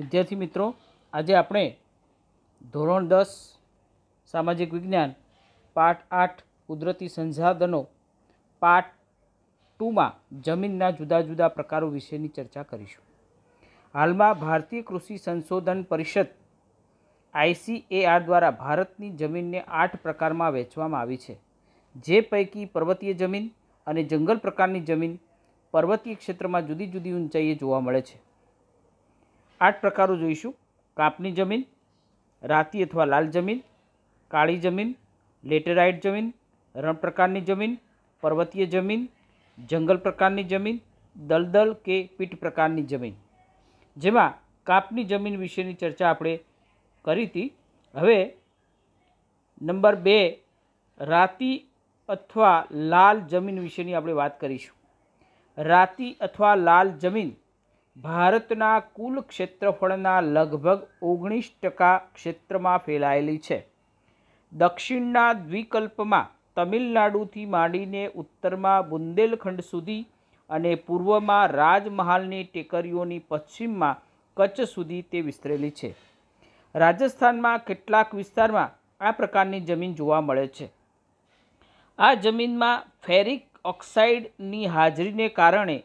વિદ્યાર્થી મિત્રો આજે આપણે ધોરણ દસ સામાજિક વિજ્ઞાન પાઠ આઠ કુદરતી સંસાધનો પાઠ ટુમાં જમીનના જુદા જુદા પ્રકારો વિશેની ચર્ચા કરીશું હાલમાં ભારતીય કૃષિ સંશોધન પરિષદ આઈસીએઆર દ્વારા ભારતની જમીનને આઠ પ્રકારમાં વહેંચવામાં આવી છે જે પૈકી પર્વતીય જમીન અને જંગલ પ્રકારની જમીન પર્વતીય ક્ષેત્રમાં જુદી જુદી ઊંચાઈએ જોવા મળે છે આઠ પ્રકારો જોઈશું કાપની જમીન રાતી અથવા લાલ જમીન કાળી જમીન લેટેરાઇટ જમીન રણ પ્રકારની જમીન પર્વતીય જમીન જંગલ પ્રકારની જમીન દલદલ કે પીઠ પ્રકારની જમીન જેમાં કાપની જમીન વિશેની ચર્ચા આપણે કરી હતી હવે નંબર બે રાતી અથવા લાલ જમીન વિશેની આપણે વાત કરીશું રાતી અથવા લાલ જમીન ભારતના કુલ ક્ષેત્રફળના લગભગ ઓગણીસ ટકા ક્ષેત્રમાં ફેલાયેલી છે દક્ષિણના દ્વિકલ્પમાં તમિલનાડુથી માંડીને ઉત્તરમાં બુંદેલખંડ સુધી અને પૂર્વમાં રાજમહાલની ટેકરીઓની પશ્ચિમમાં કચ્છ સુધી તે વિસ્તરેલી છે રાજસ્થાનમાં કેટલાક વિસ્તારમાં આ પ્રકારની જમીન જોવા મળે છે આ જમીનમાં ફેરિક ઓક્સાઇડની હાજરીને કારણે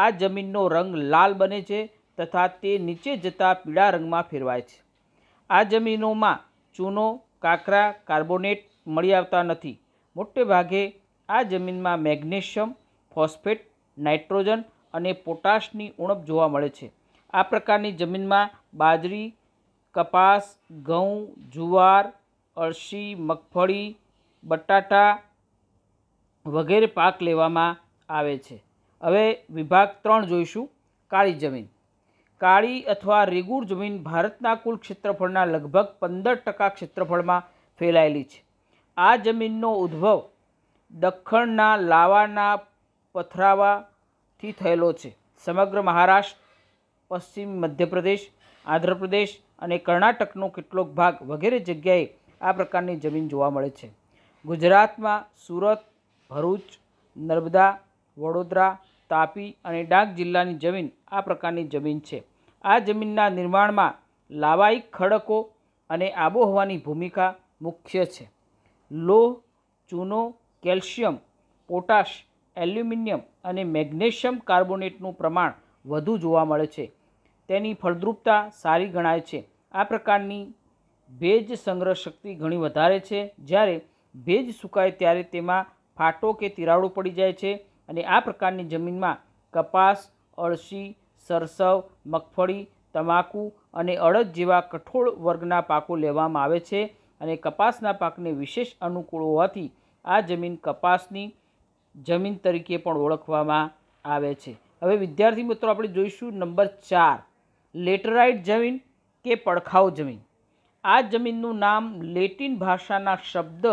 આ જમીનનો રંગ લાલ બને છે તથા તે નીચે જતા પીળા રંગમાં ફેરવાય છે આ જમીનોમાં ચૂનો કાકરા કાર્બોનેટ મળી આવતા નથી મોટે ભાગે આ જમીનમાં મેગ્નેશિયમ ફોસ્ફેટ નાઇટ્રોજન અને પોટાશની ઉણપ જોવા મળે છે આ પ્રકારની જમીનમાં બાજરી કપાસ ઘઉં જુવાર અળસી મગફળી બટાટા વગેરે પાક લેવામાં આવે છે હવે વિભાગ ત્રણ જોઈશું કાળી જમીન કાળી અથવા રેગુર જમીન ભારતના કુલ ક્ષેત્રફળના લગભગ પંદર ટકા ક્ષેત્રફળમાં ફેલાયેલી છે આ જમીનનો ઉદ્ભવ દખ્ખણના લાવાના પથરાવાથી થયેલો છે સમગ્ર મહારાષ્ટ્ર પશ્ચિમ મધ્યપ્રદેશ આંધ્રપ્રદેશ અને કર્ણાટકનો કેટલોક ભાગ વગેરે જગ્યાએ આ પ્રકારની જમીન જોવા મળે છે ગુજરાતમાં સુરત ભરૂચ નર્મદા વડોદરા તાપી અને ડાંગ જિલ્લાની જમીન આ પ્રકારની જમીન છે આ જમીનના નિર્માણમાં લાવાયિક ખડકો અને આબોહવાની ભૂમિકા મુખ્ય છે લોહ ચૂનો કેલ્શિયમ પોટાશ એલ્યુમિનિયમ અને મેગ્નેશિયમ કાર્બોનેટનું પ્રમાણ વધુ જોવા મળે છે તેની ફળદ્રુપતા સારી ગણાય છે આ પ્રકારની ભેજ સંગ્રહ શક્તિ ઘણી વધારે છે જ્યારે ભેજ સુકાય ત્યારે તેમાં ફાટો કે તિરાડો પડી જાય છે અને આ પ્રકારની જમીનમાં કપાસ અળસી સરસવ મગફળી તમાકુ અને અડદ જેવા કઠોળ વર્ગના પાકો લેવામાં આવે છે અને કપાસના પાકને વિશેષ અનુકૂળ હોવાથી આ જમીન કપાસની જમીન તરીકે પણ ઓળખવામાં આવે છે હવે વિદ્યાર્થી મિત્રો આપણે જોઈશું નંબર ચાર લેટરાઇટ જમીન કે પડખાઉ જમીન આ જમીનનું નામ લેટિન ભાષાના શબ્દ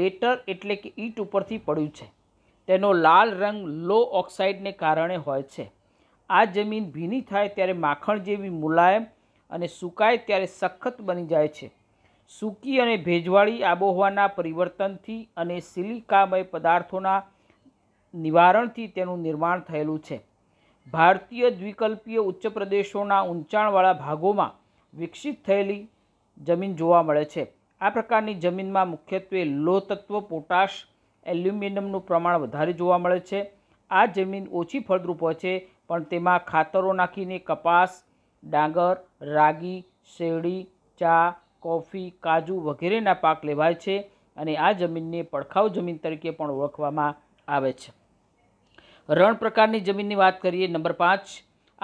લેટર એટલે કે ઈટ ઉપરથી પડ્યું છે તેનો લાલ રંગ લો ઓક્સાઇડને કારણે હોય છે આ જમીન ભીની થાય ત્યારે માખણ જેવી મુલાયમ અને સુકાય ત્યારે સખત બની જાય છે સૂકી અને ભેજવાળી આબોહવાના પરિવર્તનથી અને સિલિકામય પદાર્થોના નિવારણથી તેનું નિર્માણ થયેલું છે ભારતીય દ્વિકલ્પીય ઉચ્ચ પ્રદેશોના ઊંચાણવાળા ભાગોમાં વિકસિત થયેલી જમીન જોવા મળે છે આ પ્રકારની જમીનમાં મુખ્યત્વે લો તત્વ પોટાશ એલ્યુમિનિયમનું પ્રમાણ વધારે જોવા મળે છે આ જમીન ઓછી ફળદ્રુપ હોય છે પણ તેમાં ખાતરો નાખીને કપાસ ડાંગર રાગી શેરડી ચા કોફી કાજુ વગેરેના પાક લેવાય છે અને આ જમીનને પડખાવ જમીન તરીકે પણ ઓળખવામાં આવે છે રણ પ્રકારની જમીનની વાત કરીએ નંબર પાંચ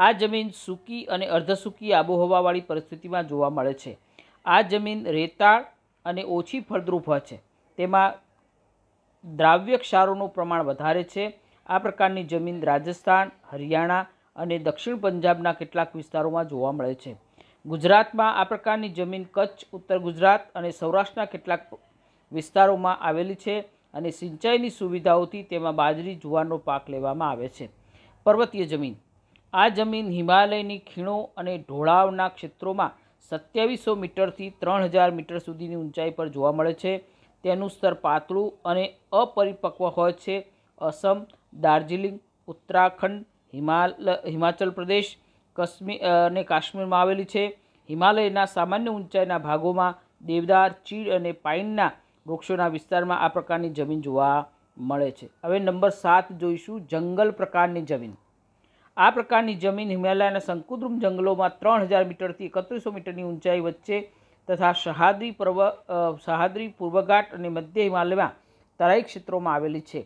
આ જમીન સૂકી અને અર્ધસૂકી આબોહવાવાળી પરિસ્થિતિમાં જોવા મળે છે આ જમીન રેતાળ અને ઓછી ફળદ્રુપ હોય છે તેમાં દ્રાવ્ય ક્ષારોનું પ્રમાણ વધારે છે આ પ્રકારની જમીન રાજસ્થાન હરિયાણા અને દક્ષિણ પંજાબના કેટલાક વિસ્તારોમાં જોવા મળે છે ગુજરાતમાં આ પ્રકારની જમીન કચ્છ ઉત્તર ગુજરાત અને સૌરાષ્ટ્રના કેટલાક વિસ્તારોમાં આવેલી છે અને સિંચાઈની સુવિધાઓથી તેમાં બાજરી જુવારનો પાક લેવામાં આવે છે પર્વતીય જમીન આ જમીન હિમાલયની ખીણો અને ઢોળાવના ક્ષેત્રોમાં સત્યાવીસો મીટરથી ત્રણ હજાર મીટર સુધીની ઊંચાઈ પર જોવા મળે છે તેનું સ્તર પાતળું અને અપરિપક્વ હોય છે અસમ દાર્જિલિંગ ઉત્તરાખંડ હિમાલ હિમાચલ પ્રદેશ કશ્મીર અને કાશ્મીરમાં આવેલી છે હિમાલયના સામાન્ય ઊંચાઈના ભાગોમાં દેવદાર ચીડ અને પાઇનના વૃક્ષોના વિસ્તારમાં આ પ્રકારની જમીન જોવા મળે છે હવે નંબર સાત જોઈશું જંગલ પ્રકારની જમીન આ પ્રકારની જમીન હિમાલયના સંકુદ્રુમ જંગલોમાં ત્રણ હજાર મીટરથી એકત્રીસો મીટરની ઊંચાઈ વચ્ચે તથા સહાદ્રી પર્વ સહાદ્રી પૂર્વઘાટ અને મધ્ય હિમાલયમાં તરાઈ ક્ષેત્રોમાં આવેલી છે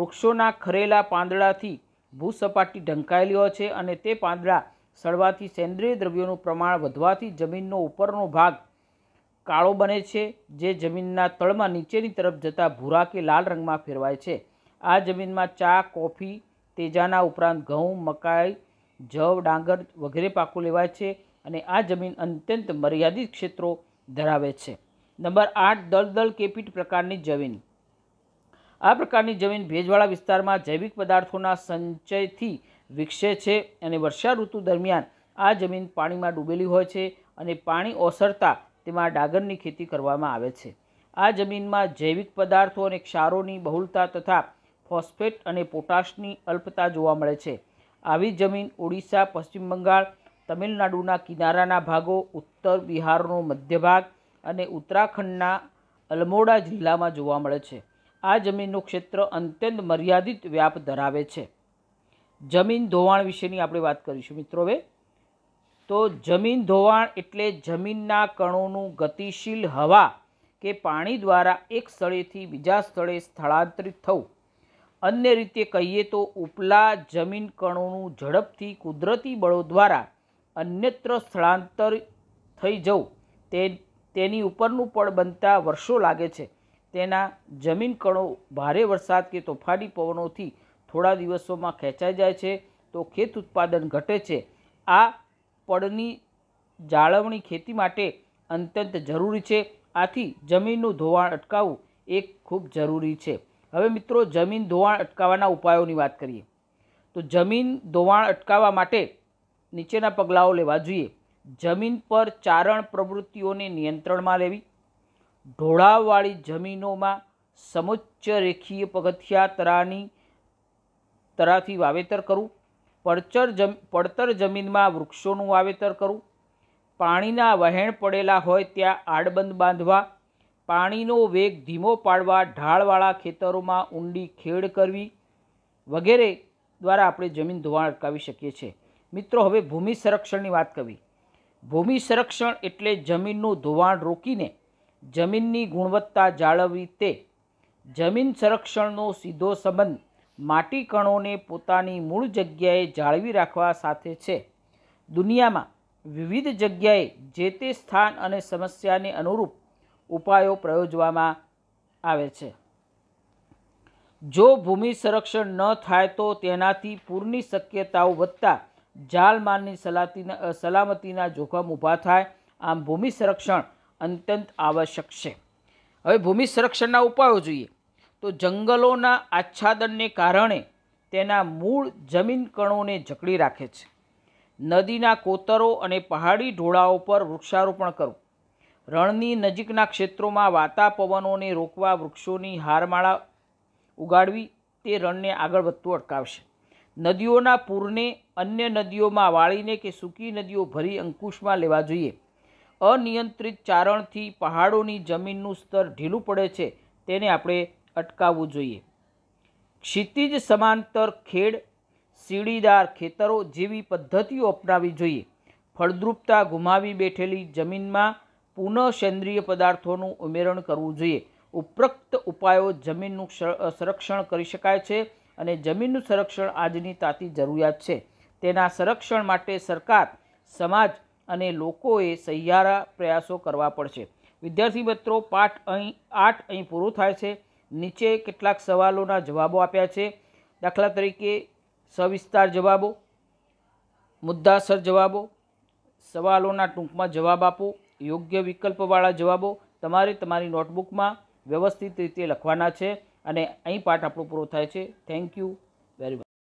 વૃક્ષોના ખરેલા પાંદડાથી ભૂસપાટી ઢંકાયેલી હોય છે અને તે પાંદડા સડવાથી સેન્દ્રિય દ્રવ્યોનું પ્રમાણ વધવાથી જમીનનો ઉપરનો ભાગ કાળો બને છે જે જમીનના તળમાં નીચેની તરફ જતા ભૂરા કે લાલ રંગમાં ફેરવાય છે આ જમીનમાં ચા કોફી તેજાના ઉપરાંત ઘઉં મકાઈ જવ ડાંગર વગેરે પાકો લેવાય છે અને આ જમીન અત્યંત મર્યાદિત ક્ષેત્રો ધરાવે છે નંબર આઠ દળદળ કેપીટ પ્રકારની જમીન આ પ્રકારની જમીન ભેજવાળા વિસ્તારમાં જૈવિક પદાર્થોના સંચયથી વિકસે છે અને વર્ષા ઋતુ દરમિયાન આ જમીન પાણીમાં ડૂબેલી હોય છે અને પાણી ઓસરતા તેમાં ડાગરની ખેતી કરવામાં આવે છે આ જમીનમાં જૈવિક પદાર્થો અને ક્ષારોની બહુલતા તથા ફોસ્ફેટ અને પોટાશની અલ્પતા જોવા મળે છે આવી જમીન ઓડિશા પશ્ચિમ બંગાળ તમિલનાડુના કિનારાના ભાગો ઉત્તર બિહારનો મધ્ય ભાગ અને ઉત્તરાખંડના અલમોડા જિલ્લામાં જોવા મળે છે આ જમીનનું ક્ષેત્ર અત્યંત મર્યાદિત વ્યાપ ધરાવે છે જમીન ધોવાણ વિશેની આપણે વાત કરીશું મિત્રો હવે તો જમીન ધોવાણ એટલે જમીનના કણોનું ગતિશીલ હવા કે પાણી દ્વારા એક સ્થળેથી બીજા સ્થળે સ્થળાંતરિત થવું અન્ય રીતે કહીએ તો ઉપલા જમીન કણોનું ઝડપથી કુદરતી બળો દ્વારા અન્યત્ર સ્થળાંતર થઈ જવું તે તેની ઉપરનું પળ બનતા વર્ષો લાગે છે તેના જમીન કણો ભારે વરસાદ કે તોફાની પવનોથી થોડા દિવસોમાં ખેંચાઈ જાય છે તો ખેત ઉત્પાદન ઘટે છે આ પળની જાળવણી ખેતી માટે અત્યંત જરૂરી છે આથી જમીનનું ધોવાણ અટકાવવું એ ખૂબ જરૂરી છે હવે મિત્રો જમીન ધોવાણ અટકાવવાના ઉપાયોની વાત કરીએ તો જમીન ધોવાણ અટકાવવા માટે નીચેના પગલાઓ લેવા જોઈએ જમીન પર ચારણ પ્રવૃત્તિઓને નિયંત્રણમાં લેવી ઢોળાવવાળી જમીનોમાં સમુચ્ચ રેખીય પગથિયા તરાની તરાથી વાવેતર કરવું પડચર જમ પડતર જમીનમાં વૃક્ષોનું વાવેતર કરવું પાણીના વહેણ પડેલા હોય ત્યાં આડબંધ બાંધવા પાણીનો વેગ ધીમો પાડવા ઢાળવાળા ખેતરોમાં ઊંડી ખેડ કરવી વગેરે દ્વારા આપણે જમીન ધોવાણ અટકાવી શકીએ છીએ મિત્રો હવે ભૂમિ સંરક્ષણની વાત કરવી ભૂમિ સંરક્ષણ એટલે જમીનનું ધોવાણ રોકીને જમીનની ગુણવત્તા જાળવવી તે જમીન સંરક્ષણનો સીધો સંબંધ માટી કણોને પોતાની મૂળ જગ્યાએ જાળવી રાખવા સાથે છે દુનિયામાં વિવિધ જગ્યાએ જે તે સ્થાન અને સમસ્યાને અનુરૂપ ઉપાયો પ્રયોજવામાં આવે છે જો ભૂમિ સંરક્ષણ ન થાય તો તેનાથી પૂરની શક્યતાઓ વધતા જાલમાલની સલાતીના સલામતીના જોખમ ઊભા થાય આમ ભૂમિ સંરક્ષણ અત્યંત આવશ્યક છે હવે ભૂમિ સંરક્ષણના ઉપાયો જોઈએ તો જંગલોના આચ્છાદનને કારણે તેના મૂળ જમીન કણોને જકડી રાખે છે નદીના કોતરો અને પહાડી ઢોળાઓ પર વૃક્ષારોપણ કરવું રણની નજીકના ક્ષેત્રોમાં વાતાપવનોને રોકવા વૃક્ષોની હારમાળા ઉગાડવી તે રણને આગળ વધતું અટકાવશે નદીઓના પૂરને અન્ય નદીઓમાં વાળીને કે સૂકી નદીઓ ભરી અંકુશમાં લેવા જોઈએ અનિયંત્રિત ચારણથી પહાડોની જમીનનું સ્તર ઢીલું પડે છે તેને આપણે અટકાવવું જોઈએ ક્ષિતિજ સમાંતર ખેડ સીડીદાર ખેતરો જેવી પદ્ધતિઓ અપનાવવી જોઈએ ફળદ્રુપતા ગુમાવી બેઠેલી જમીનમાં પુનઃ સેન્દ્રિય પદાર્થોનું ઉમેરણ કરવું જોઈએ ઉપરોક્ત ઉપાયો જમીનનું સંરક્ષણ કરી શકાય છે અને જમીનનું સંરક્ષણ આજની તાતી જરૂરિયાત છે તેના સંરક્ષણ માટે સરકાર સમાજ અને લોકોએ સહિયારા પ્રયાસો કરવા પડશે વિદ્યાર્થી મિત્રો પાઠ અહીં આઠ અહીં પૂરું થાય છે નીચે કેટલાક સવાલોના જવાબો આપ્યા છે દાખલા તરીકે સવિસ્તાર જવાબો મુદ્દાસર જવાબો સવાલોના ટૂંકમાં જવાબ આપો યોગ્ય વિકલ્પવાળા જવાબો તમારે તમારી નોટબુકમાં વ્યવસ્થિત રીતે લખવાના છે અને અહીં પાઠ આપણો પૂરો થાય છે થેન્ક યુ વેરી મચ